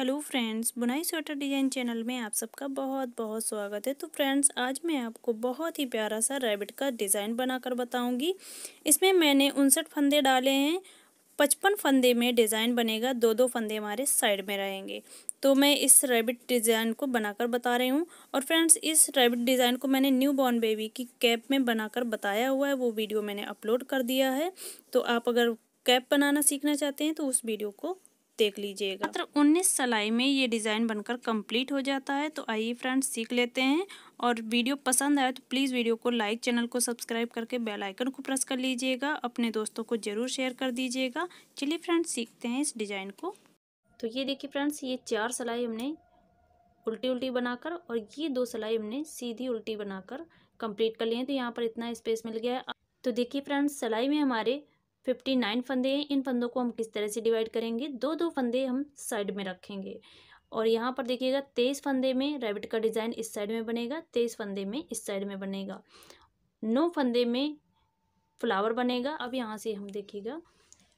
hello friends बुनाई sweater design channel में आप सबका बहुत बहुत स्वागत है तो फ्रेंड्स आज मैं आपको बहुत ही प्यारा सा रैबिट का डिज़ाइन बनाकर बताऊंगी इसमें मैंने उनसठ फंदे डाले हैं पचपन फंदे में डिज़ाइन बनेगा दो दो फंदे हमारे साइड में रहेंगे तो मैं इस रैबिट डिज़ाइन को बनाकर बता रही हूँ और फ्रेंड्स इस रैबिट डिज़ाइन को मैंने न्यू बॉर्न बेबी की कैप में बनाकर बताया हुआ है वो वीडियो मैंने अपलोड कर दिया है तो आप अगर कैप बनाना सीखना चाहते हैं तो उस वीडियो को देख लीजिएगा मात्र 19 सलाई में ये डिज़ाइन बनकर कंप्लीट हो जाता है तो आइए फ्रेंड्स सीख लेते हैं और वीडियो पसंद आए तो प्लीज़ वीडियो को लाइक चैनल को सब्सक्राइब करके बेल आइकन को प्रेस कर लीजिएगा अपने दोस्तों को ज़रूर शेयर कर दीजिएगा चलिए फ्रेंड्स सीखते हैं इस डिज़ाइन को तो ये देखिए फ्रेंड्स ये चार सलाई हमने उल्टी उल्टी बनाकर और ये दो सलाई हमने सीधी उल्टी बनाकर कंप्लीट कर लिए हैं तो यहाँ पर इतना स्पेस मिल गया है तो देखिए फ्रेंड्स सलाई में हमारे फिफ्टी नाइन फंदे हैं इन फंदों को हम किस तरह से डिवाइड करेंगे दो दो फंदे हम साइड में रखेंगे और यहाँ पर देखिएगा तेईस फंदे में रैबिट का डिज़ाइन इस साइड में बनेगा तेईस फंदे में इस साइड में बनेगा नौ फंदे में फ्लावर बनेगा अब यहाँ से हम देखिएगा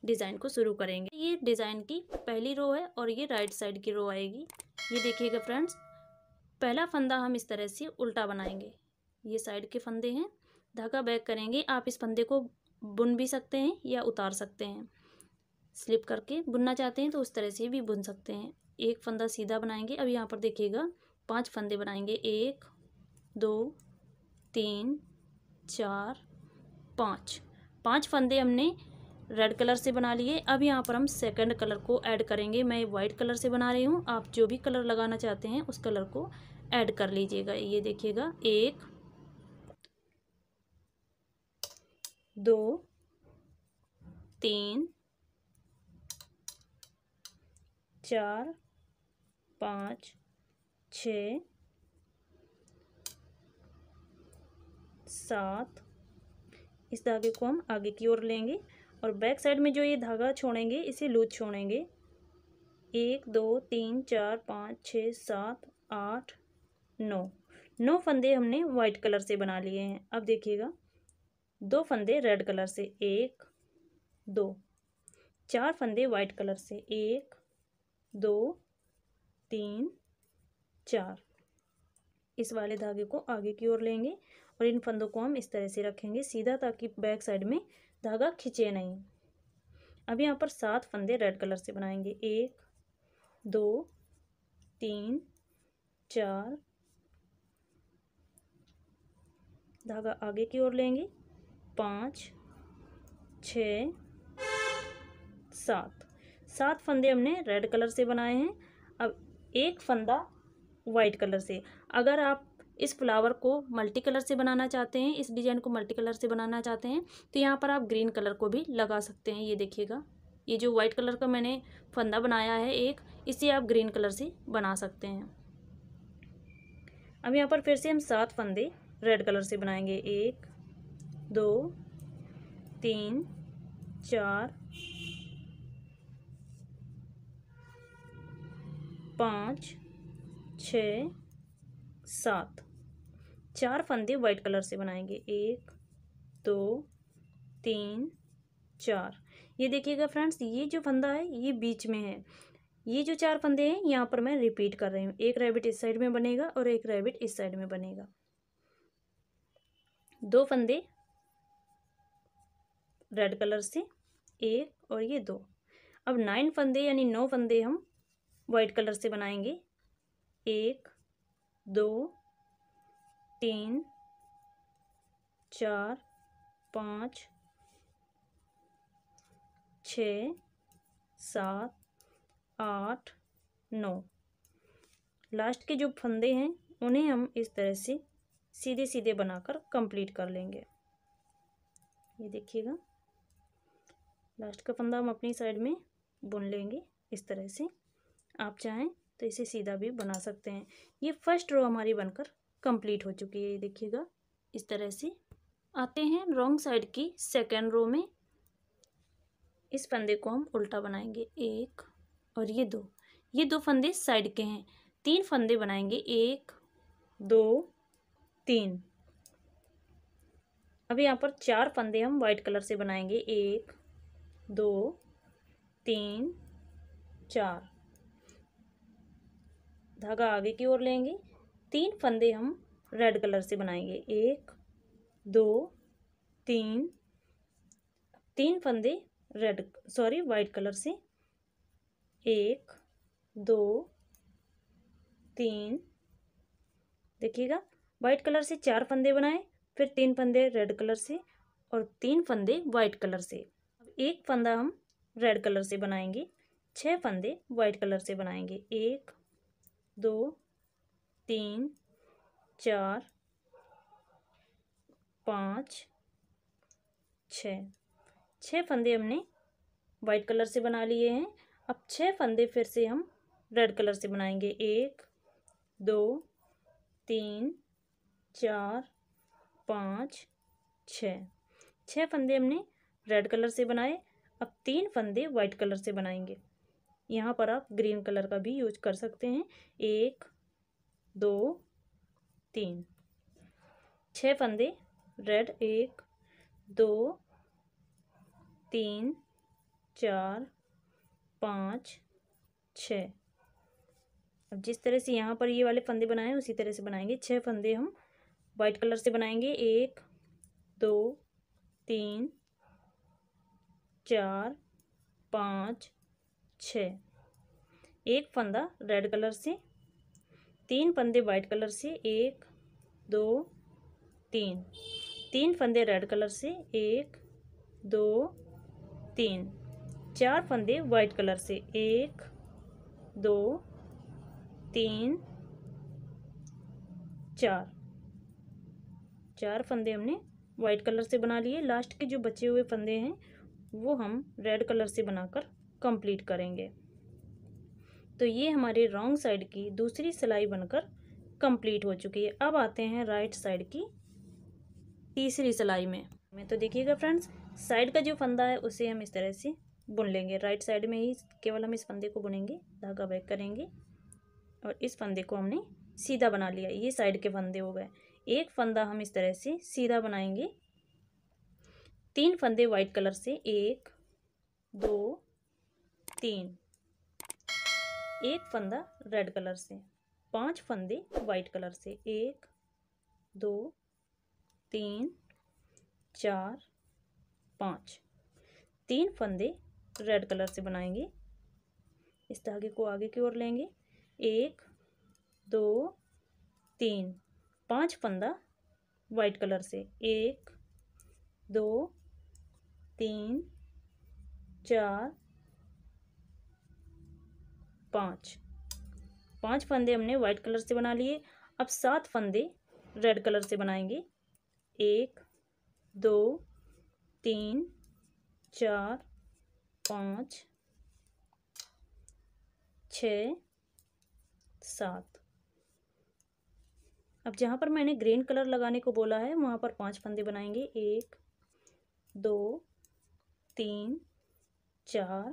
डिज़ाइन को शुरू करेंगे ये डिज़ाइन की पहली रो है और ये राइट साइड की रो आएगी ये देखिएगा फ्रेंड्स पहला फंदा हम इस तरह से उल्टा बनाएंगे ये साइड के फंदे हैं धागा बैक करेंगे आप इस फंदे को बुन भी सकते हैं या उतार सकते हैं स्लिप करके बुनना चाहते हैं तो उस तरह से भी बुन सकते हैं एक फंदा सीधा बनाएंगे अब यहाँ पर देखिएगा पांच फंदे बनाएंगे एक दो तीन चार पाँच पाँच फंदे हमने रेड कलर से बना लिए अब यहाँ पर हम सेकंड कलर को ऐड करेंगे मैं वाइट कलर से बना रही हूँ आप जो भी कलर लगाना चाहते हैं उस कलर को ऐड कर लीजिएगा ये देखिएगा एक दो तीन चार पाँच छ सात इस धागे को हम आगे की ओर लेंगे और बैक साइड में जो ये धागा छोड़ेंगे इसे लूज छोड़ेंगे एक दो तीन चार पाँच छ सात आठ नौ नौ फंदे हमने वाइट कलर से बना लिए हैं अब देखिएगा दो फंदे रेड कलर से एक दो चार फंदे वाइट कलर से एक दो तीन चार इस वाले धागे को आगे की ओर लेंगे और इन फंदों को हम इस तरह से रखेंगे सीधा ताकि बैक साइड में धागा खिंचे नहीं अब यहाँ पर सात फंदे रेड कलर से बनाएंगे एक दो तीन चार धागा आगे की ओर लेंगे पाँच छ सात सात फंदे हमने रेड कलर से बनाए हैं अब एक फंदा वाइट कलर से अगर आप इस फ्लावर को मल्टी कलर से बनाना चाहते हैं इस डिज़ाइन को मल्टी कलर से बनाना चाहते हैं तो यहाँ पर आप ग्रीन कलर को भी लगा सकते हैं ये देखिएगा ये जो वाइट कलर का मैंने फंदा बनाया है एक इसे आप ग्रीन कलर से बना सकते हैं अब यहाँ पर फिर से हम सात फंदे रेड कलर से बनाएंगे एक दो तीन चार पाँच छ सात चार फंदे वाइट कलर से बनाएंगे एक दो तीन चार ये देखिएगा फ्रेंड्स ये जो फंदा है ये बीच में है ये जो चार फंदे हैं यहाँ पर मैं रिपीट कर रही हूँ एक रैबिट इस साइड में बनेगा और एक रैबिट इस साइड में बनेगा दो फंदे रेड कलर से एक और ये दो अब नाइन फंदे यानी नौ फंदे हम वाइट कलर से बनाएंगे एक दो तीन चार पाँच छ सात आठ नौ लास्ट के जो फंदे हैं उन्हें हम इस तरह से सीधे सीधे बनाकर कंप्लीट कर लेंगे ये देखिएगा लास्ट का फंदा हम अपनी साइड में बुन लेंगे इस तरह से आप चाहें तो इसे सीधा भी बना सकते हैं ये फर्स्ट रो हमारी बनकर कंप्लीट हो चुकी है ये देखिएगा इस तरह से आते हैं रॉन्ग साइड की सेकेंड रो में इस फंदे को हम उल्टा बनाएंगे एक और ये दो ये दो फंदे साइड के हैं तीन फंदे बनाएंगे एक दो तीन अब यहाँ पर चार फंदे हम वाइट कलर से बनाएंगे एक दो तीन चार धागा आगे की ओर लेंगे तीन फंदे हम रेड कलर से बनाएंगे एक दो तीन तीन फंदे रेड सॉरी वाइट कलर से एक दो तीन देखिएगा वाइट कलर से चार फंदे बनाए फिर तीन फंदे रेड कलर से और तीन फंदे वाइट कलर से एक फंदा हम रेड कलर से बनाएंगे छः फंदे वाइट कलर से बनाएंगे एक दो तीन चार पाँच छ छः फंदे हमने वाइट कलर से बना लिए हैं अब छः फंदे फिर से हम रेड कलर से बनाएंगे एक दो तीन चार पाँच छ छः फंदे हमने रेड कलर से बनाएं अब तीन फंदे वाइट कलर से बनाएंगे यहाँ पर आप ग्रीन कलर का भी यूज कर सकते हैं एक दो तीन छः फंदे रेड एक दो तीन चार पाँच छ अब जिस तरह से यहाँ पर ये वाले फंदे बनाए उसी तरह से बनाएंगे छः फंदे हम वाइट कलर से बनाएंगे एक दो तीन चार पाँच छ एक फंदा रेड कलर से तीन फंदे वाइट कलर से एक दो तीन तीन फंदे रेड कलर से एक दो तीन चार फंदे वाइट कलर से एक दो तीन चार चार फंदे हमने वाइट कलर से बना लिए लास्ट के जो बचे हुए फंदे हैं वो हम रेड कलर से बनाकर कंप्लीट करेंगे तो ये हमारे रॉन्ग साइड की दूसरी सिलाई बनकर कंप्लीट हो चुकी है अब आते हैं राइट साइड की तीसरी सिलाई में मैं तो देखिएगा फ्रेंड्स साइड का जो फंदा है उसे हम इस तरह से बुन लेंगे राइट साइड में ही केवल हम इस फंदे को बुनेंगे धागा बैक करेंगे और इस फंदे को हमने सीधा बना लिया ये साइड के फंदे हो गए एक फंदा हम इस तरह से सीधा बनाएंगे तीन फंदे वाइट कलर से एक दो तीन एक फंदा रेड कलर से पांच फंदे वाइट कलर से एक दो तीन चार पाँच तीन फंदे रेड कलर से बनाएंगे इस धागे को आगे की ओर लेंगे एक दो तीन पांच फंदा वाइट कलर से एक दो तीन चार पाँच पांच फंदे हमने वाइट कलर से बना लिए अब सात फंदे रेड कलर से बनाएंगे एक दो तीन चार पाँच छ सात अब जहाँ पर मैंने ग्रीन कलर लगाने को बोला है वहाँ पर पांच फंदे बनाएंगे एक दो तीन चार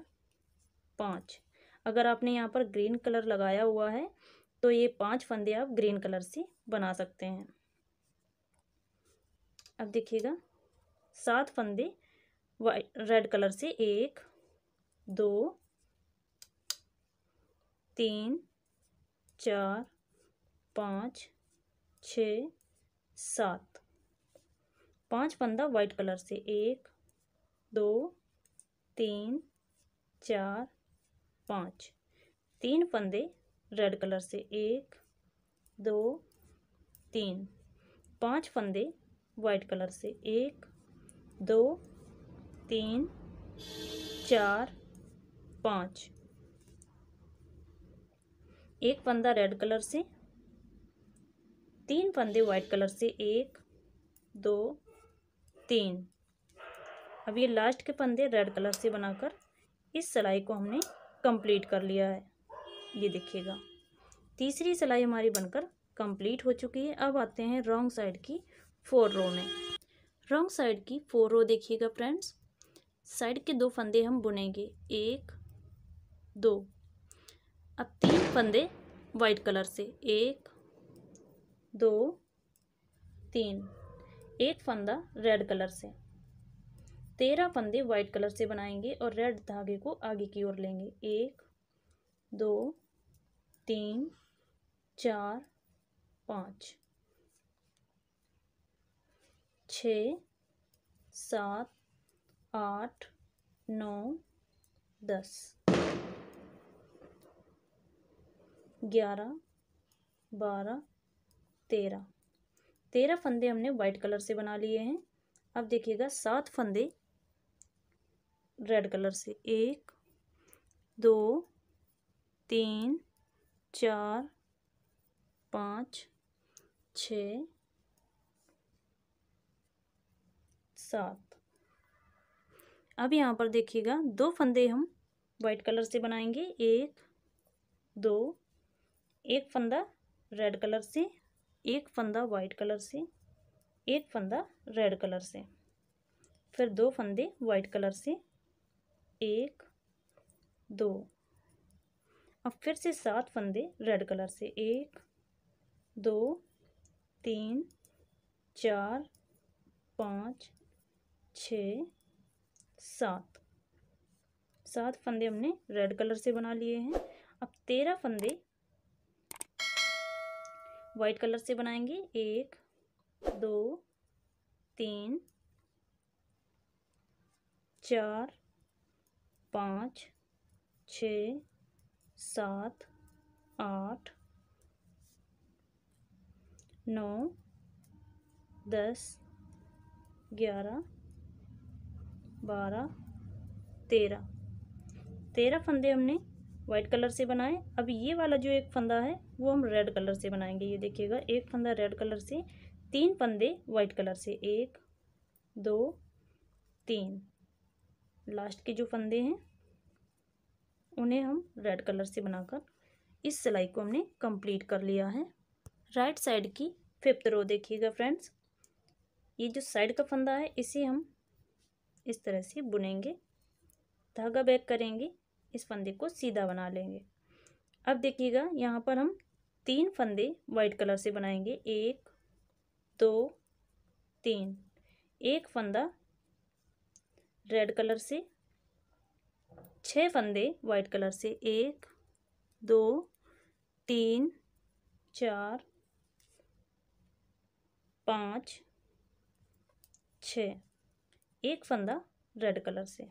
पाँच अगर आपने यहाँ पर ग्रीन कलर लगाया हुआ है तो ये पांच फंदे आप ग्रीन कलर से बना सकते हैं अब देखिएगा सात फंदे वाइट रेड कलर से एक दो तीन चार पाँच छ सात पांच फंदा वाइट कलर से एक दो तीन चार पाँच तीन फंदे रेड कलर से एक दो तीन पांच फंदे वाइट कलर से एक दो तीन चार पाँच एक फंदा रेड कलर से तीन फंदे वाइट कलर से एक दो तीन अब ये लास्ट के पंदे रेड कलर से बनाकर इस सिलाई को हमने कंप्लीट कर लिया है ये देखिएगा तीसरी सिलाई हमारी बनकर कंप्लीट हो चुकी है अब आते हैं रॉन्ग साइड की फोर रो में रॉन्ग साइड की फोर रो देखिएगा फ्रेंड्स साइड के दो फंदे हम बुनेंगे एक दो अब तीन फंदे वाइट कलर से एक दो तीन एक फंदा रेड कलर से तेरह फंदे व्हाइट कलर से बनाएंगे और रेड धागे को आगे की ओर लेंगे एक दो तीन चार पाँच छ सात आठ नौ दस ग्यारह बारह तेरह तेरह फंदे हमने व्हाइट कलर से बना लिए हैं अब देखिएगा सात फंदे रेड कलर से एक दो तीन चार पाँच छ सात अब यहाँ पर देखिएगा दो फंदे हम वाइट कलर से बनाएंगे एक दो एक फंदा रेड कलर से एक फंदा वाइट कलर से एक फंदा रेड कलर से फिर दो फंदे वाइट कलर से एक दो अब फिर से सात फंदे रेड कलर से एक दो तीन चार पाँच छ सात सात फंदे हमने रेड कलर से बना लिए हैं अब तेरह फंदे वाइट कलर से बनाएंगे एक दो तीन चार पाँच छ सात आठ नौ दस ग्यारह बारह तेरह तेरह फंदे हमने वाइट कलर से बनाए अब ये वाला जो एक फंदा है वो हम रेड कलर से बनाएंगे ये देखिएगा एक फंदा रेड कलर से तीन फंदे वाइट कलर से एक दो तीन लास्ट के जो फंदे हैं उन्हें हम रेड कलर से बनाकर इस सिलाई को हमने कंप्लीट कर लिया है राइट साइड की फिफ्थ रो देखिएगा फ्रेंड्स ये जो साइड का फंदा है इसे हम इस तरह से बुनेंगे धागा बैक करेंगे इस फंदे को सीधा बना लेंगे अब देखिएगा यहाँ पर हम तीन फंदे वाइट कलर से बनाएंगे एक दो तीन एक फंदा रेड कलर से छः फंदे वाइट कलर से एक दो तीन चार पाँच छ एक फंदा रेड कलर से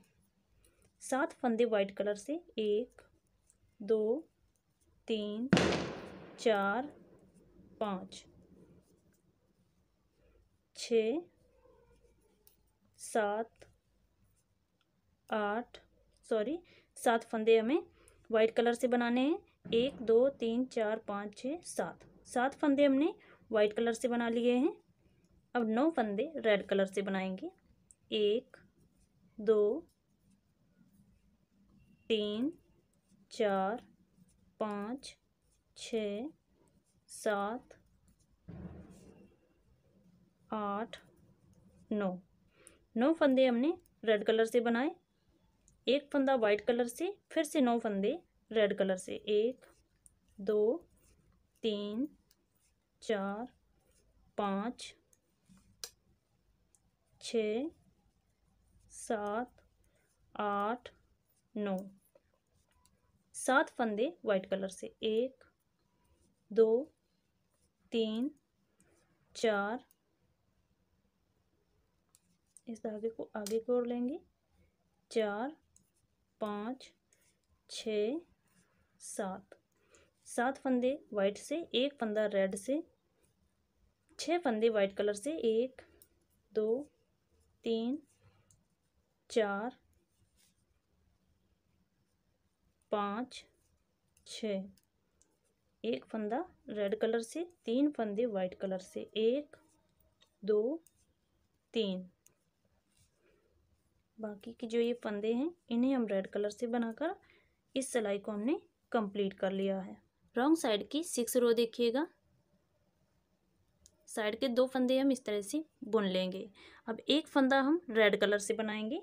सात फंदे वाइट कलर से एक दो तीन चार पाँच छ सात आठ सॉरी सात फंदे हमें वाइट कलर से बनाने हैं एक दो तीन चार पाँच छः सात सात फंदे हमने वाइट कलर से बना लिए हैं अब नौ फंदे रेड कलर से बनाएंगे एक दो तीन चार पाँच छ सात आठ नौ नौ फंदे हमने रेड कलर से बनाए एक फंदा वाइट कलर से फिर से नौ फंदे रेड कलर से एक दो तीन चार पाँच छ सात आठ नौ सात फंदे वाइट कलर से एक दो तीन चार इस धागे को आगे की ओर लेंगे चार पाँच छ सात सात फंदे वाइट से एक फंदा रेड से छः फंदे वाइट कलर से एक दो तीन चार पाँच छ एक फंदा रेड कलर से तीन फंदे वाइट कलर से एक दो तीन बाकी के जो ये फंदे हैं इन्हें हम रेड कलर से बनाकर इस सिलाई को हमने कंप्लीट कर लिया है रॉन्ग साइड की सिक्स रो देखिएगा साइड के दो फंदे हम इस तरह से बुन लेंगे अब एक फंदा हम रेड कलर से बनाएंगे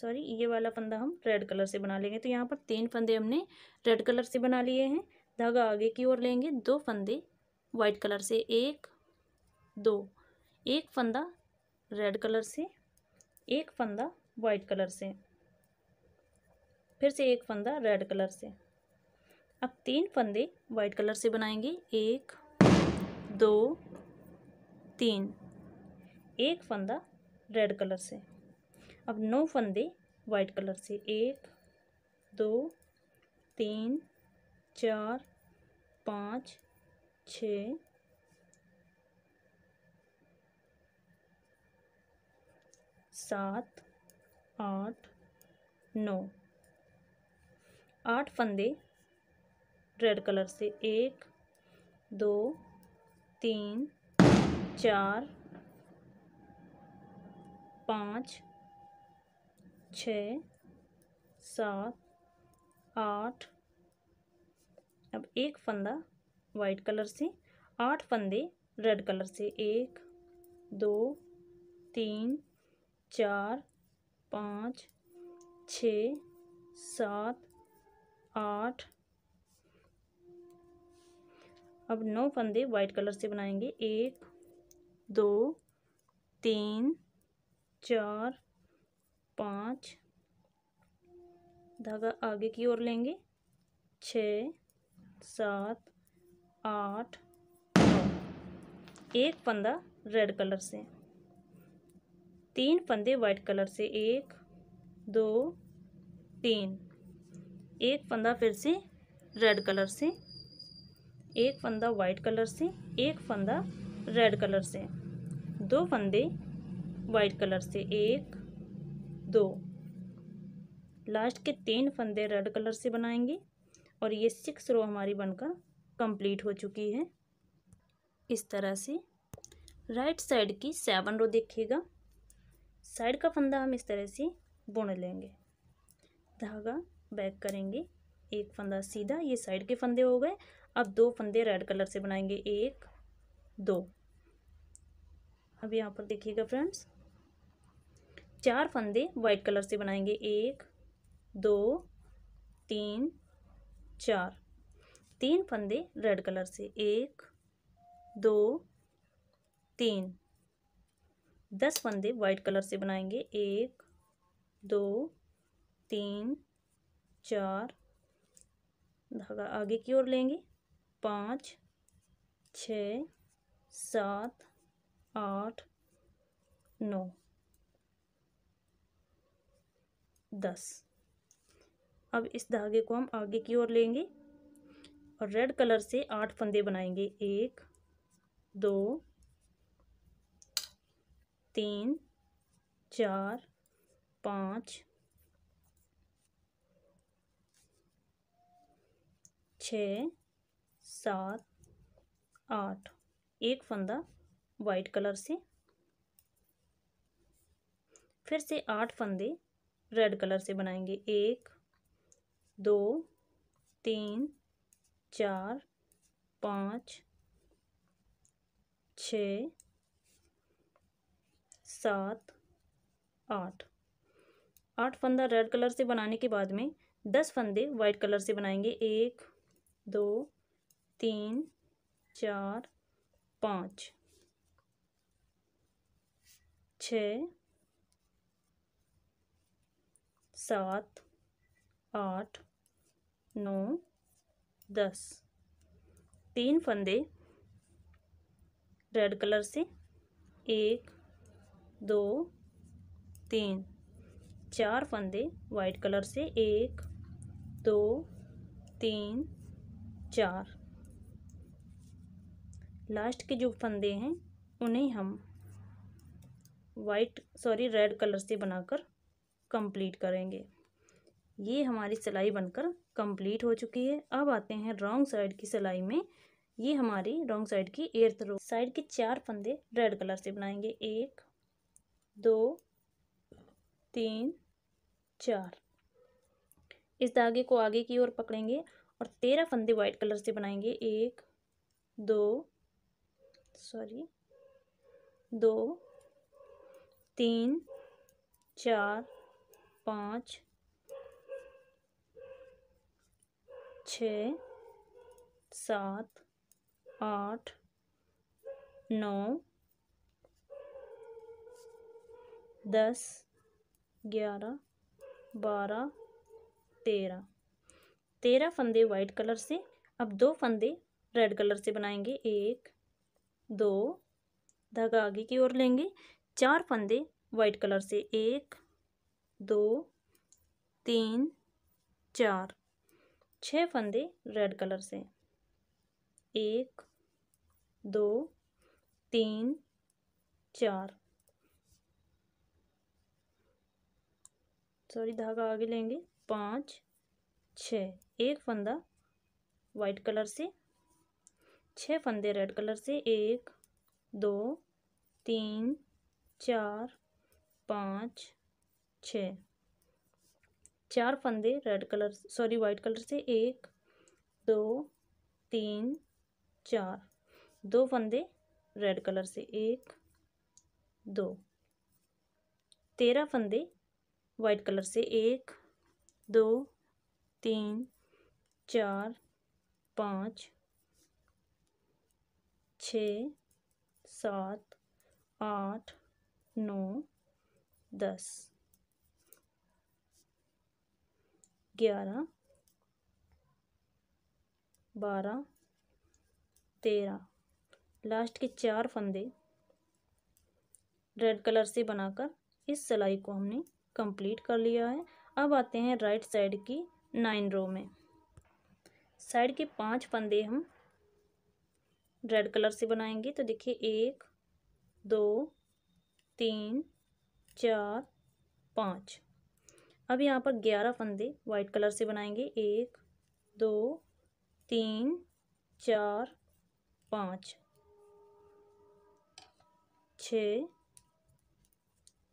सॉरी ये वाला फंदा हम रेड कलर से बना लेंगे तो यहाँ पर तीन फंदे हमने रेड कलर से बना लिए हैं धागा आगे की ओर लेंगे दो फंदे वाइट कलर से एक दो एक फंदा रेड कलर से एक फंदा वाइट कलर से फिर से एक फंदा रेड कलर से अब तीन फंदे वाइट कलर से बनाएंगे एक दो तीन एक फंदा रेड कलर से अब नौ फंदे वाइट कलर से एक दो तीन चार पाँच छ सात आठ नौ आठ फंदे रेड कलर से एक दो तीन चार पाँच छ सात आठ अब एक फंदा वाइट कलर से आठ फंदे रेड कलर से एक दो तीन चार पाँच छ सात आठ अब नौ फंदे वाइट कलर से बनाएंगे एक दो तीन चार पाँच धागा आगे की ओर लेंगे छ सात आठ एक फंदा रेड कलर से तीन फंदे वाइट कलर से एक दो तीन एक फंदा फिर से रेड कलर से एक फंदा वाइट कलर से एक फंदा रेड कलर से दो फंदे वाइट कलर से एक दो लास्ट के तीन फंदे रेड कलर से बनाएंगे और ये सिक्स रो हमारी बनकर कंप्लीट हो चुकी है इस तरह से राइट साइड की सेवन रो देखिएगा साइड का फंदा हम इस तरह से बुन लेंगे धागा बैक करेंगे एक फंदा सीधा ये साइड के फंदे हो गए अब दो फंदे रेड कलर से बनाएंगे एक दो अब यहाँ पर देखिएगा फ्रेंड्स चार फंदे वाइट कलर से बनाएंगे एक दो तीन चार तीन फंदे रेड कलर से एक दो तीन दस फंदे वाइट कलर से बनाएंगे एक दो तीन चार धागा आगे की ओर लेंगे पाँच छ सात आठ नौ दस अब इस धागे को हम आगे की ओर लेंगे और रेड कलर से आठ फंदे बनाएंगे एक दो तीन चार पाँच छ सात आठ एक फंदा वाइट कलर से फिर से आठ फंदे रेड कलर से बनाएंगे एक दो तीन चार पाँच छ सात आठ आठ फंदा रेड कलर से बनाने के बाद में दस फंदे वाइट कलर से बनाएंगे एक दो तीन चार पाँच छ सात आठ नौ दस तीन फंदे रेड कलर से एक दो तीन चार फंदे वाइट कलर से एक दो तीन चार लास्ट के जो फंदे हैं उन्हें हम वाइट सॉरी रेड कलर से बनाकर कंप्लीट करेंगे ये हमारी सिलाई बनकर कंप्लीट हो चुकी है अब आते हैं रॉन्ग साइड की सिलाई में ये हमारी रॉन्ग साइड की एर्थ रो साइड के चार फंदे रेड कलर से बनाएंगे एक दो तीन चार इस धागे को आगे की ओर पकड़ेंगे और तेरह फंदे वाइट कलर से बनाएंगे एक दो सॉरी दो तीन चार पाँच छ सात आठ नौ दस ग्यारह बारह तेरह तेरह फंदे वाइट कलर से अब दो फंदे रेड कलर से बनाएंगे एक दो धागा आगे की ओर लेंगे चार फंदे वाइट कलर से एक दो तीन चार छः फंदे रेड कलर से एक दो तीन चार सॉरी धागा आगे लेंगे पाँच छ एक फंदा वाइट कलर से छः फंदे रेड कलर से एक दो तीन चार पाँच छ चार फंदे red colour sorry white colour से एक दो तीन चार दो फंदे रेड कलर से एक दो तेरह फंदे वाइट कलर से एक दो तीन चार पाँच छ सात आठ नौ दस ग्यारह बारह तेरह लास्ट के चार फंदे रेड कलर से बनाकर इस सिलाई को हमने कंप्लीट कर लिया है अब आते हैं राइट साइड की नाइन रो में साइड के पांच फंदे हम रेड कलर से बनाएंगे तो देखिए एक दो तीन चार पाँच अब यहाँ पर ग्यारह फंदे वाइट कलर से बनाएंगे एक दो तीन चार पाँच छ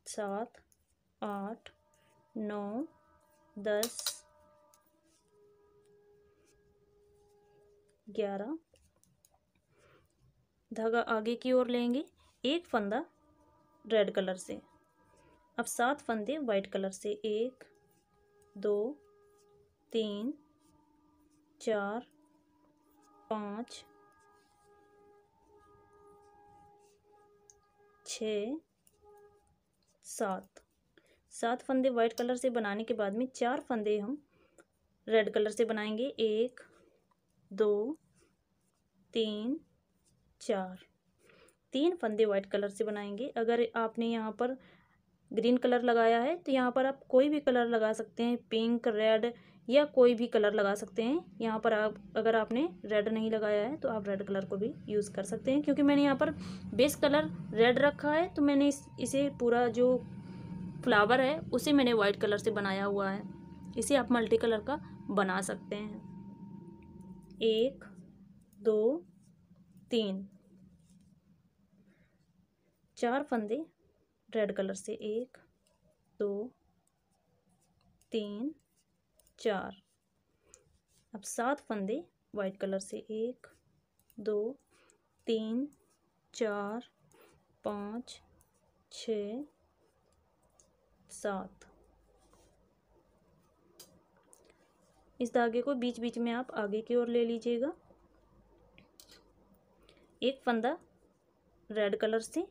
सात आठ नौ दस ग्यारह धागा आगे की ओर लेंगे एक फंदा रेड कलर से अब सात फंदे वाइट कलर से एक दो तीन चार पाँच छ सात सात फंदे वाइट कलर से बनाने के बाद में चार फंदे हम रेड कलर से बनाएंगे एक दो तीन चार तीन फंदे वाइट कलर से बनाएंगे अगर आपने यहाँ पर ग्रीन कलर लगाया है तो यहाँ पर आप कोई भी कलर लगा सकते हैं पिंक रेड या कोई भी कलर लगा सकते हैं यहाँ पर आप अगर आपने रेड नहीं लगाया है तो आप रेड कलर को भी यूज़ कर सकते हैं क्योंकि मैंने यहाँ पर बेस कलर रेड रखा है तो मैंने इस इसे पूरा जो फ्लावर है उसे मैंने वाइट कलर से बनाया हुआ है इसे आप मल्टी कलर का बना सकते हैं एक दो तीन चार फंदे रेड कलर से एक दो तीन चार अब सात फंदे वाइट कलर से एक दो तीन चार पाँच छः सात इस धागे को बीच बीच में आप आगे की ओर ले लीजिएगा एक फंदा रेड कलर से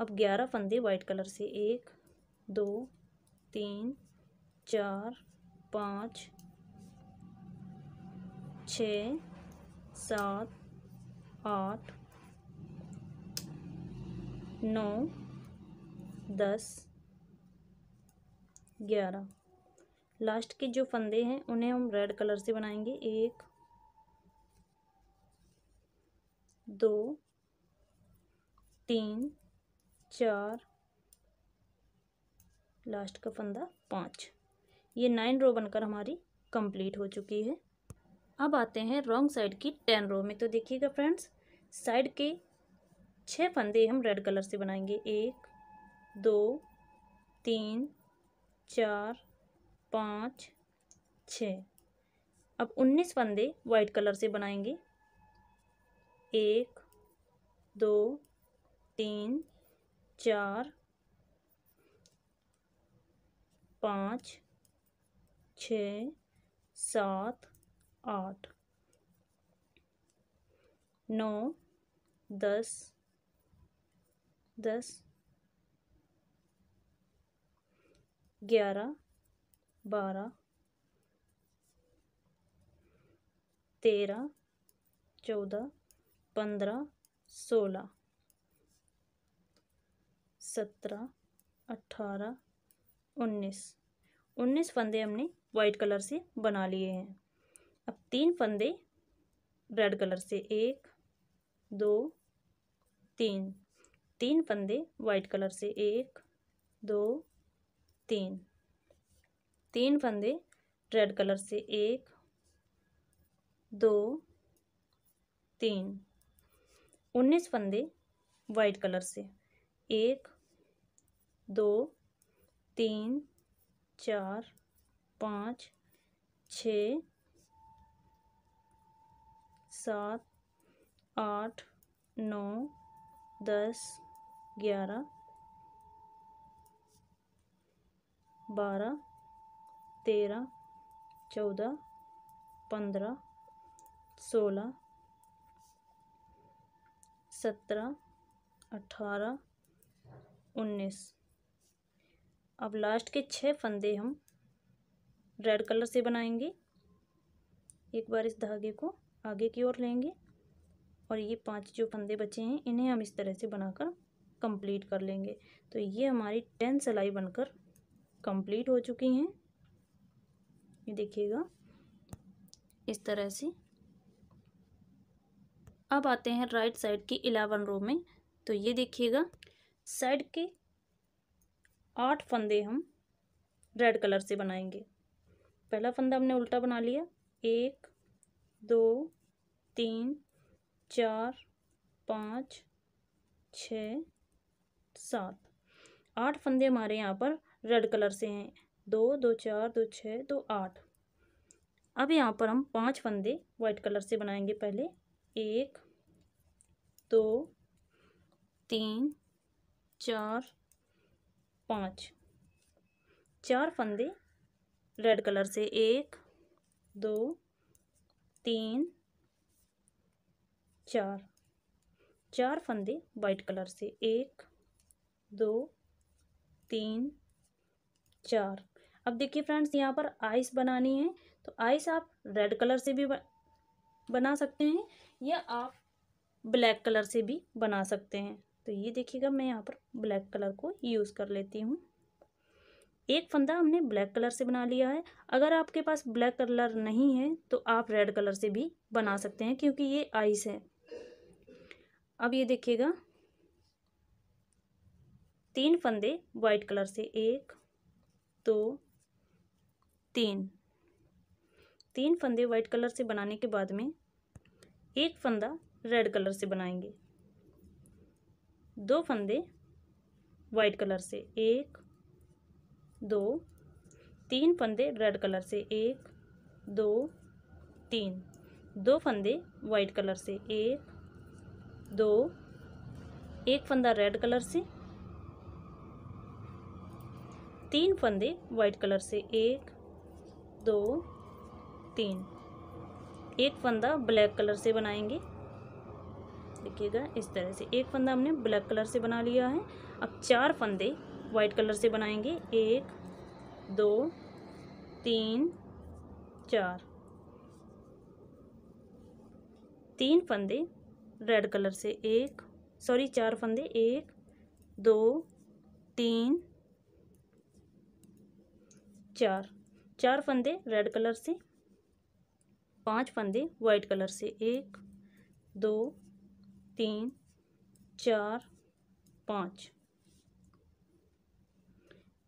अब ग्यारह फंदे वाइट कलर से एक दो तीन चार पाँच छ सात आठ नौ दस ग्यारह लास्ट के जो फंदे हैं उन्हें हम रेड कलर से बनाएंगे एक दो तीन चार लास्ट का फंदा पाँच ये नाइन रो बनकर हमारी कंप्लीट हो चुकी है अब आते हैं रॉन्ग साइड की टेन रो में तो देखिएगा फ्रेंड्स साइड के छः फंदे हम रेड कलर से बनाएंगे एक दो तीन चार पाँच छ अब उन्नीस फंदे वाइट कलर से बनाएंगे एक दो तीन चार पाँच छ सात आठ नौ दस दस ग्यारह बारह तेरह चौदह पंद्रह सोलह सत्रह अठारह उन्नीस उन्नीस फंदे हमने वाइट कलर से बना लिए हैं अब तीन फंदे रेड कलर से एक दो तीन तीन फंदे वाइट कलर से एक दो तीन तीन फंदे रेड कलर से एक दो तीन उन्नीस फंदे वाइट कलर से एक दो तीन चार पाँच छ सात आठ नौ दस ग्यारह बारह तेरह चौदह पंद्रह सोलह सत्रह अठारह उन्नीस अब लास्ट के छः फंदे हम रेड कलर से बनाएंगे एक बार इस धागे को आगे की ओर लेंगे और ये पांच जो फंदे बचे हैं इन्हें हम इस तरह से बनाकर कंप्लीट कर लेंगे तो ये हमारी टेन सिलाई बनकर कंप्लीट हो चुकी हैं ये देखिएगा इस तरह से अब आते हैं राइट साइड की इलेवन रो में तो ये देखिएगा साइड के आठ फंदे हम रेड कलर से बनाएंगे पहला फंदा हमने उल्टा बना लिया एक दो तीन चार पाँच छ सात आठ फंदे हमारे यहाँ पर रेड कलर से हैं दो दो चार दो छः दो आठ अब यहाँ पर हम पांच फंदे वाइट कलर से बनाएंगे पहले एक दो तीन चार पाँच चार फंदे रेड कलर से एक दो तीन चार चार फंदे वाइट कलर से एक दो तीन चार अब देखिए फ्रेंड्स यहाँ पर आइस बनानी है तो आइस आप रेड कलर से भी बना सकते हैं या आप ब्लैक कलर से भी बना सकते हैं तो ये देखिएगा मैं यहाँ पर ब्लैक कलर को यूज़ कर लेती हूँ एक फंदा हमने ब्लैक कलर से बना लिया है अगर आपके पास ब्लैक कलर नहीं है तो आप रेड कलर से भी बना सकते हैं क्योंकि ये आइस है अब ये देखिएगा तीन फंदे वाइट कलर से एक दो तीन तीन फंदे वाइट कलर से बनाने के बाद में एक फंदा रेड कलर से बनाएंगे दो फंदे वाइट कलर से एक दो तीन फंदे रेड कलर से एक दो तीन दो फंदे वाइट कलर से एक दो एक फंदा रेड कलर से तीन फंदे वाइट कलर से एक दो तीन एक फंदा ब्लैक कलर से बनाएंगे देखिएगा इस तरह से एक फंदा हमने ब्लैक कलर से बना लिया है अब चार फंदे वाइट कलर से बनाएंगे एक दो तीन चार तीन फंदे रेड कलर से एक सॉरी चार फंदे एक दो तीन चार चार फंदे रेड कलर से पांच फंदे वाइट कलर से एक दो तीन चार पाँच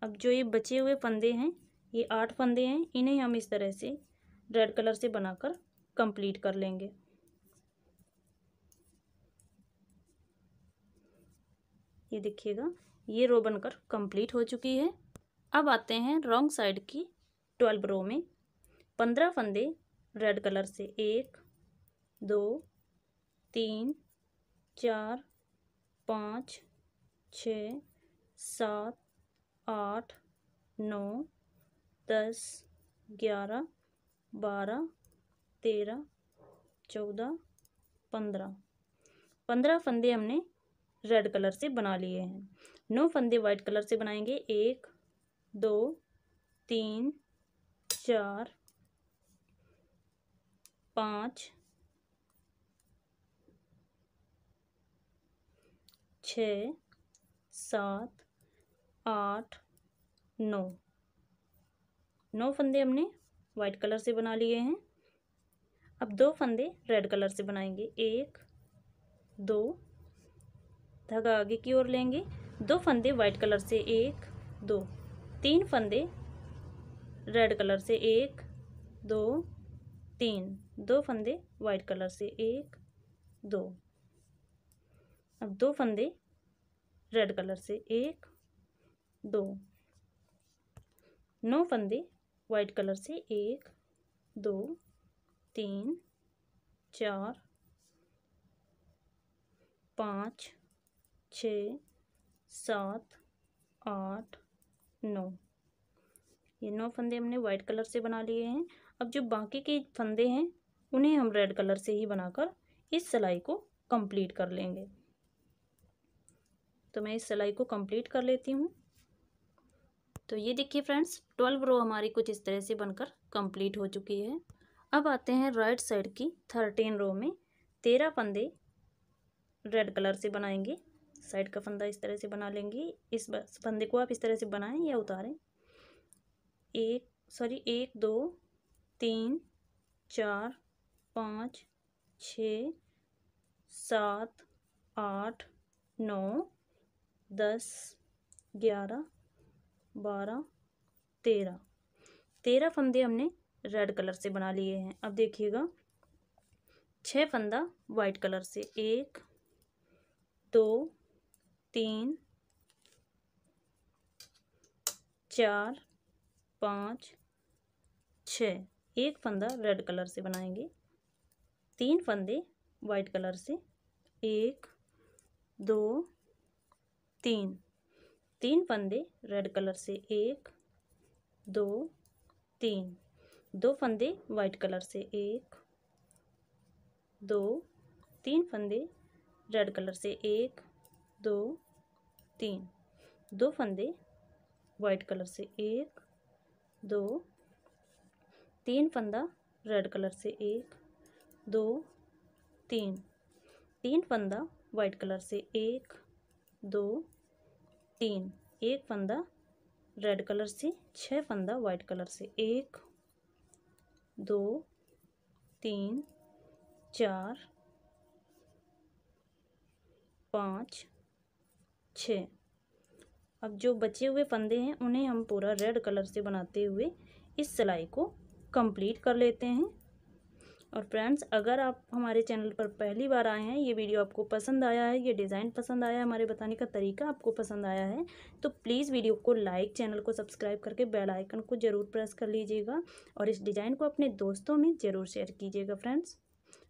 अब जो ये बचे हुए फंदे हैं ये आठ फंदे हैं इन्हें हम इस तरह से रेड कलर से बनाकर कंप्लीट कर लेंगे ये देखिएगा ये रो बनकर कंप्लीट हो चुकी है अब आते हैं रॉन्ग साइड की ट्वेल्व रो में पंद्रह फंदे रेड कलर से एक दो तीन चार पाँच छ सात आठ नौ दस ग्यारह बारह तेरह चौदह पंद्रह पंद्रह फंदे हमने रेड कलर से बना लिए हैं नौ फंदे वाइट कलर से बनाएंगे एक दो तीन चार पाँच छ सात आठ नौ नौ फंदे हमने वाइट कलर से बना लिए हैं अब दो फंदे रेड कलर से बनाएंगे एक दो धागा आगे की ओर लेंगे दो फंदे वाइट कलर से एक दो तीन फंदे रेड कलर से एक दो तीन दो फंदे वाइट कलर से एक दो अब दो फंदे रेड कलर से एक दो नौ फंदे वाइट कलर से एक दो तीन चार पाँच छ सात आठ नौ ये नौ फंदे हमने वाइट कलर से बना लिए हैं अब जो बाकी के फंदे हैं उन्हें हम रेड कलर से ही बनाकर इस सिलाई को कंप्लीट कर लेंगे तो मैं इस सिलाई को कंप्लीट कर लेती हूँ तो ये देखिए फ्रेंड्स ट्वेल्व रो हमारी कुछ इस तरह से बनकर कंप्लीट हो चुकी है अब आते हैं राइट साइड की थर्टीन रो में तेरह फंदे रेड कलर से बनाएंगे साइड का फंदा इस तरह से बना लेंगे इस फंदे को आप इस तरह से बनाएं या उतारें एक सॉरी एक दो तीन चार पाँच छ सात आठ नौ दस ग्यारह बारह तेरह तेरह फंदे हमने रेड कलर से बना लिए हैं अब देखिएगा छः फंदा वाइट कलर से एक दो तीन चार पाँच छ एक फंदा रेड कलर से बनाएंगे तीन फंदे वाइट कलर से एक दो तीन तीन फंदे रेड कलर से एक दो तीन दो फंदे वाइट कलर से एक दो तीन फंदे रेड कलर से एक दो तीन दो फंदे वाइट कलर से एक दो तीन फंदा रेड कलर से एक दो तीन तीन फंदा वाइट कलर से एक दो तीन एक फंदा रेड कलर से छः फंदा वाइट कलर से एक दो तीन चार पाँच छः अब जो बचे हुए फंदे हैं उन्हें हम पूरा रेड कलर से बनाते हुए इस सिलाई को कंप्लीट कर लेते हैं और फ्रेंड्स अगर आप हमारे चैनल पर पहली बार आए हैं ये वीडियो आपको पसंद आया है ये डिज़ाइन पसंद आया है हमारे बताने का तरीका आपको पसंद आया है तो प्लीज़ वीडियो को लाइक चैनल को सब्सक्राइब करके बेल आइकन को ज़रूर प्रेस कर लीजिएगा और इस डिज़ाइन को अपने दोस्तों में ज़रूर शेयर कीजिएगा फ्रेंड्स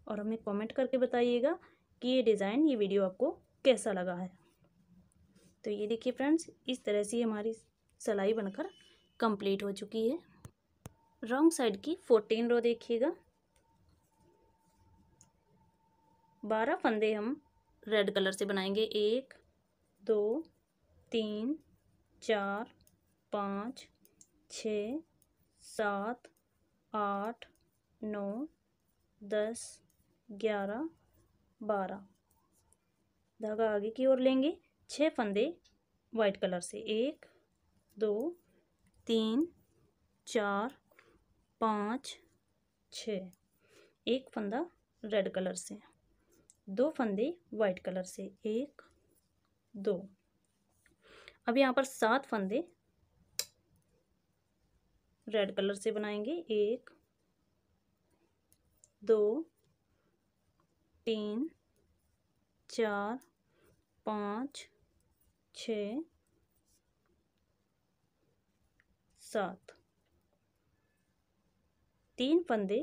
और हमें कॉमेंट करके बताइएगा कि ये डिज़ाइन ये वीडियो आपको कैसा लगा है तो ये देखिए फ्रेंड्स इस तरह से हमारी सिलाई बनकर कंप्लीट हो चुकी है रॉन्ग साइड की फोर्टीन रो देखिएगा बारह फंदे हम रेड कलर से बनाएंगे एक दो तीन चार पाँच छ सात आठ नौ दस ग्यारह बारह धागा आगे की ओर लेंगे छः फंदे वाइट कलर से एक दो तीन चार पाँच छ एक फंदा रेड कलर से दो फंदे वाइट कलर से एक दो अब यहाँ पर सात फंदे रेड कलर से बनाएंगे एक दो तीन चार पाँच छ सात तीन फंदे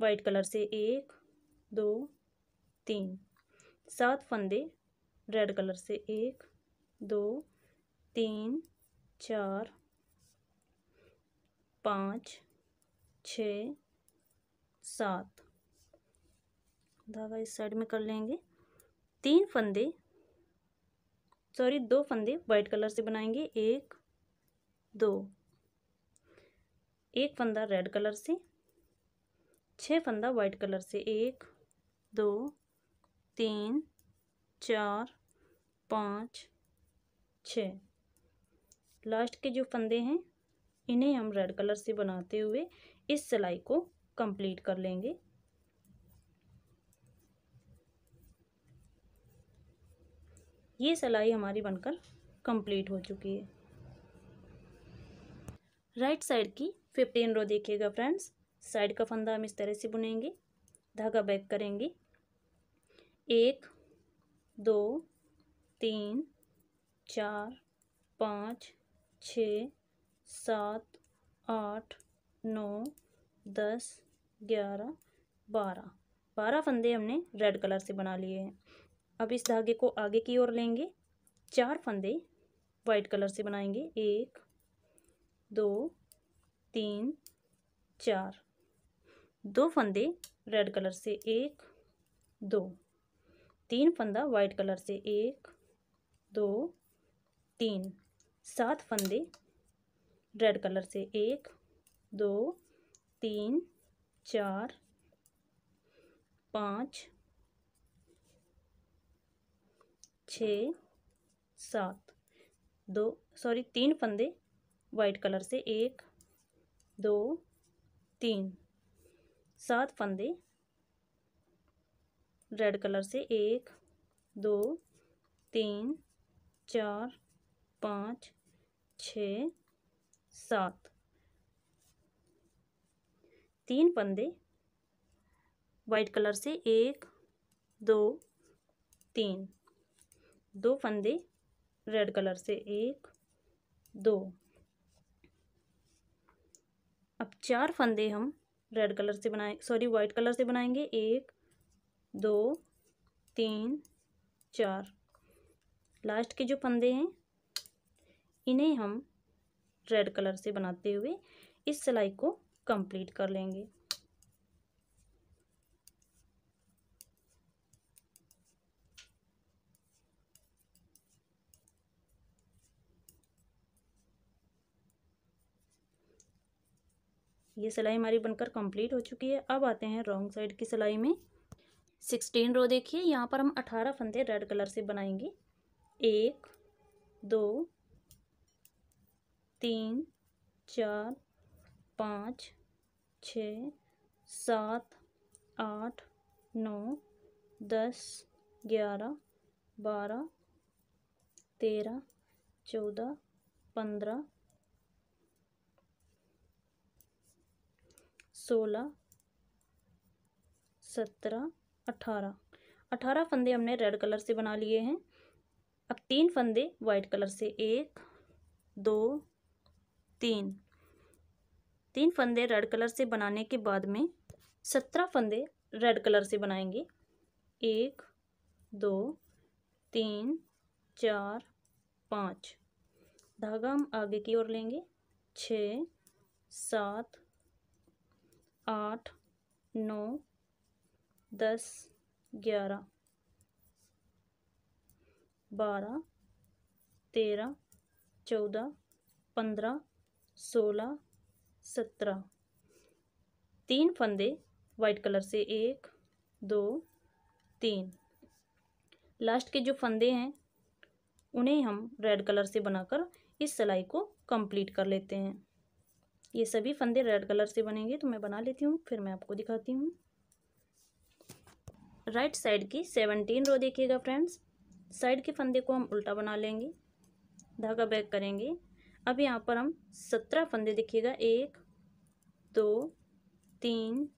वाइट कलर से एक दो तीन सात फंदे रेड कलर से एक दो तीन चार पाँच छ सात धागा इस साइड में कर लेंगे तीन फंदे सॉरी दो फंदे वाइट कलर से बनाएंगे एक दो एक फंदा रेड कलर से छः फंदा वाइट कलर से एक दो तीन चार पाँच छ लास्ट के जो फंदे हैं इन्हें हम रेड कलर से बनाते हुए इस सिलाई को कंप्लीट कर लेंगे ये सिलाई हमारी बनकर कंप्लीट हो चुकी है राइट साइड की फिफ्टीन रो देखिएगा फ्रेंड्स साइड का फंदा हम इस तरह से बुनेंगे धागा बैक करेंगे एक दो तीन चार पाँच छ सात आठ नौ दस ग्यारह बारह बारह फंदे हमने रेड कलर से बना लिए हैं अब इस धागे को आगे की ओर लेंगे चार फंदे वाइट कलर से बनाएंगे एक दो तीन चार दो फंदे रेड कलर से एक दो तीन फंदा वाइट कलर से एक दो तीन सात फंदे रेड कलर से एक दो तीन चार पाँच छ सात दो सॉरी तीन फंदे वाइट कलर से एक दो तीन सात फंदे रेड कलर से एक दो तीन चार पाँच छ सात तीन फंदे वाइट कलर से एक दो तीन दो फंदे रेड कलर से एक दो अब चार फंदे हम रेड कलर से बनाए सॉरी वाइट कलर से बनाएंगे एक दो तीन चार लास्ट के जो फंदे हैं इन्हें हम रेड कलर से बनाते हुए इस सिलाई को कंप्लीट कर लेंगे ये सिलाई हमारी बनकर कंप्लीट हो चुकी है अब आते हैं रॉन्ग साइड की सिलाई में सिक्सटीन रो देखिए यहाँ पर हम अठारह फंदे रेड कलर से बनाएंगे एक दो तीन चार पाँच छ सात आठ नौ दस ग्यारह बारह तेरह चौदह पंद्रह सोलह सत्रह अठारह अठारह फंदे हमने रेड कलर से बना लिए हैं अब तीन फंदे वाइट कलर से एक दो तीन तीन फंदे रेड कलर से बनाने के बाद में सत्रह फंदे रेड कलर से बनाएंगे एक दो तीन चार पाँच धागा हम आगे की ओर लेंगे छः सात आठ नौ दस ग्यारह बारह तेरह चौदह पंद्रह सोलह सत्रह तीन फंदे वाइट कलर से एक दो तीन लास्ट के जो फंदे हैं उन्हें हम रेड कलर से बनाकर इस सिलाई को कंप्लीट कर लेते हैं ये सभी फंदे रेड कलर से बनेंगे तो मैं बना लेती हूँ फिर मैं आपको दिखाती हूँ राइट साइड की सेवनटीन रो देखिएगा फ्रेंड्स साइड के फंदे को हम उल्टा बना लेंगे धागा बैक करेंगे अब यहाँ पर हम सत्रह फंदे देखिएगा एक दो तीन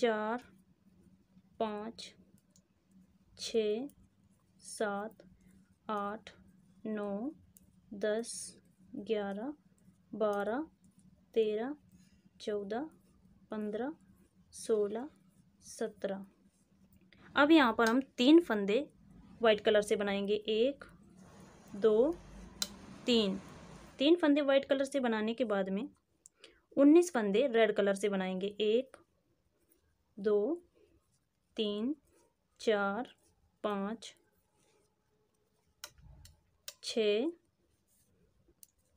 चार पाँच छ सात आठ नौ दस ग्यारह बारह तेरह चौदह पंद्रह सोलह सत्रह अब यहाँ पर हम तीन फंदे वाइट कलर से बनाएंगे एक दो तीन तीन फंदे वाइट कलर से बनाने के बाद में उन्नीस फंदे रेड कलर से बनाएंगे एक दो तीन चार पाँच छ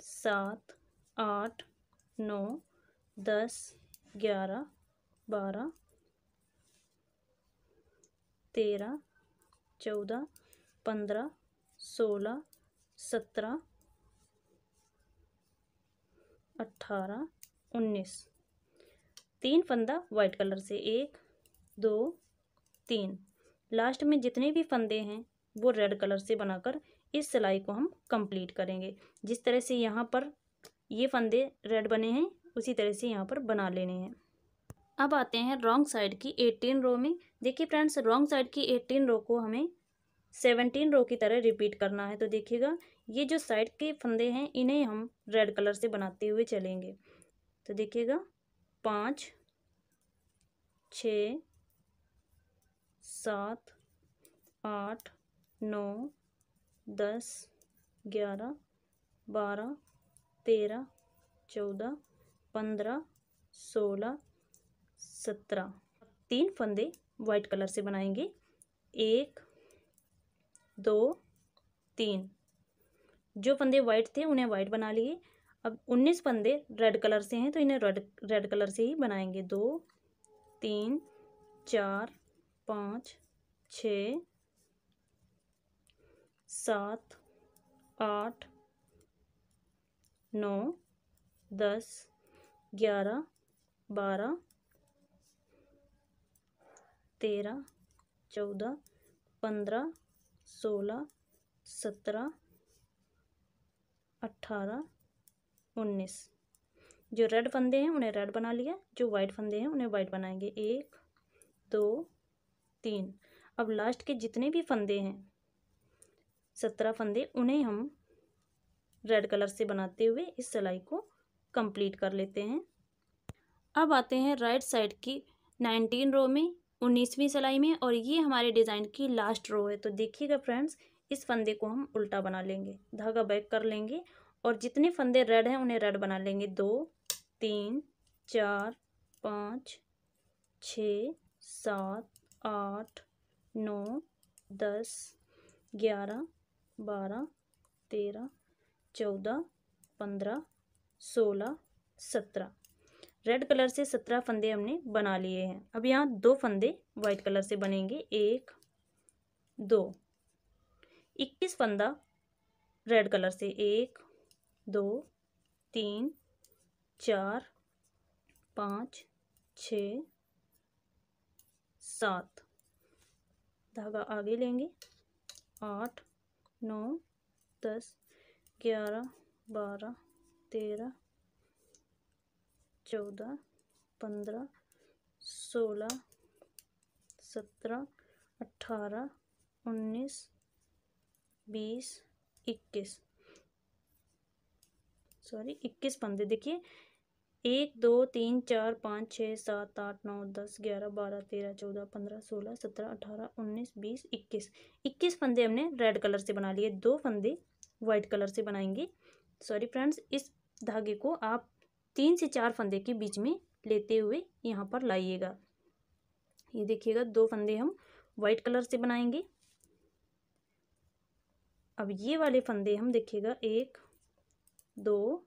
सात आठ नौ दस ग्यारह बारह तेरह चौदह पंद्रह सोलह सत्रह अट्ठारह उन्नीस तीन फंदा वाइट कलर से एक दो तीन लास्ट में जितने भी फंदे हैं वो रेड कलर से बनाकर इस सिलाई को हम कंप्लीट करेंगे जिस तरह से यहाँ पर ये फंदे रेड बने हैं उसी तरह से यहाँ पर बना लेने हैं अब आते हैं रॉन्ग साइड की एटीन रो में देखिए फ्रेंड्स रॉन्ग साइड की एटीन रो को हमें सेवनटीन रो की तरह रिपीट करना है तो देखिएगा ये जो साइड के फंदे हैं इन्हें हम रेड कलर से बनाते हुए चलेंगे तो देखिएगा पाँच छ सात आठ नौ दस ग्यारह बारह तेरह चौदह पंद्रह सोलह सत्रह तीन फंदे वाइट कलर से बनाएंगे एक दो तीन जो फंदे वाइट थे उन्हें वाइट बना लिए अब उन्नीस फंदे रेड कलर से हैं तो इन्हें रेड रेड कलर से ही बनाएंगे दो तीन चार पाँच छ सात आठ नौ दस ग्यारह बारह तेरह चौदह पंद्रह सोलह सत्रह अट्ठारह उन्नीस जो रेड फंदे हैं उन्हें रेड बना लिया जो वाइट फंदे हैं उन्हें वाइट बनाएंगे एक दो तीन अब लास्ट के जितने भी फंदे हैं सत्रह फंदे उन्हें हम रेड कलर से बनाते हुए इस सिलाई को कंप्लीट कर लेते हैं अब आते हैं राइट साइड की नाइनटीन रो में उन्नीसवीं सिलाई में और ये हमारे डिज़ाइन की लास्ट रो है तो देखिएगा फ्रेंड्स इस फंदे को हम उल्टा बना लेंगे धागा बैक कर लेंगे और जितने फंदे रेड हैं उन्हें रेड बना लेंगे दो तीन चार पाँच छ सात आठ नौ दस ग्यारह बारह तेरह चौदह पंद्रह सोलह सत्रह रेड कलर से सत्रह फंदे हमने बना लिए हैं अब यहाँ दो फंदे वाइट कलर से बनेंगे एक दो इक्कीस फंदा रेड कलर से एक दो तीन चार पाँच छ सात धागा आगे लेंगे आठ नौ दस ग्यारह बारह तेरह चौदह पंद्रह सोलह सत्रह अठारह उन्नीस बीस इक्कीस सॉरी इक्कीस पंदे देखिए एक दो तीन चार पाँच छः सात आठ नौ दस ग्यारह बारह तेरह चौदह पंद्रह सोलह सत्रह अठारह उन्नीस बीस इक्कीस इक्कीस फंदे हमने रेड कलर से बना लिए दो फंदे वाइट कलर से बनाएंगे सॉरी फ्रेंड्स इस धागे को आप तीन से चार फंदे के बीच में लेते हुए यहाँ पर लाइएगा ये देखिएगा दो फंदे हम व्हाइट कलर से बनाएंगे अब ये वाले फंदे हम देखिएगा एक दो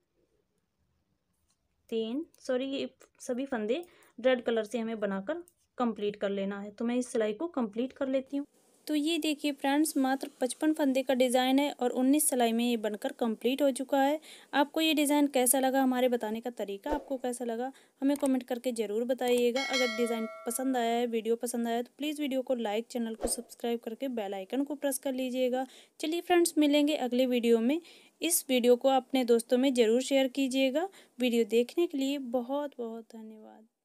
तीन सॉरी ये सभी फंदे रेड कलर से हमें बनाकर कंप्लीट कर लेना है तो मैं इस सिलाई को कंप्लीट कर लेती हूँ तो ये देखिए फ्रेंड्स मात्र पचपन फंदे का डिज़ाइन है और उन्नीस सिलाई में ये बनकर कंप्लीट हो चुका है आपको ये डिज़ाइन कैसा लगा हमारे बताने का तरीका आपको कैसा लगा हमें कमेंट करके ज़रूर बताइएगा अगर डिज़ाइन पसंद आया है वीडियो पसंद आया तो प्लीज़ वीडियो को लाइक चैनल को सब्सक्राइब करके बेलाइकन को प्रेस कर लीजिएगा चलिए फ्रेंड्स मिलेंगे अगले वीडियो में इस वीडियो को अपने दोस्तों में ज़रूर शेयर कीजिएगा वीडियो देखने के लिए बहुत बहुत धन्यवाद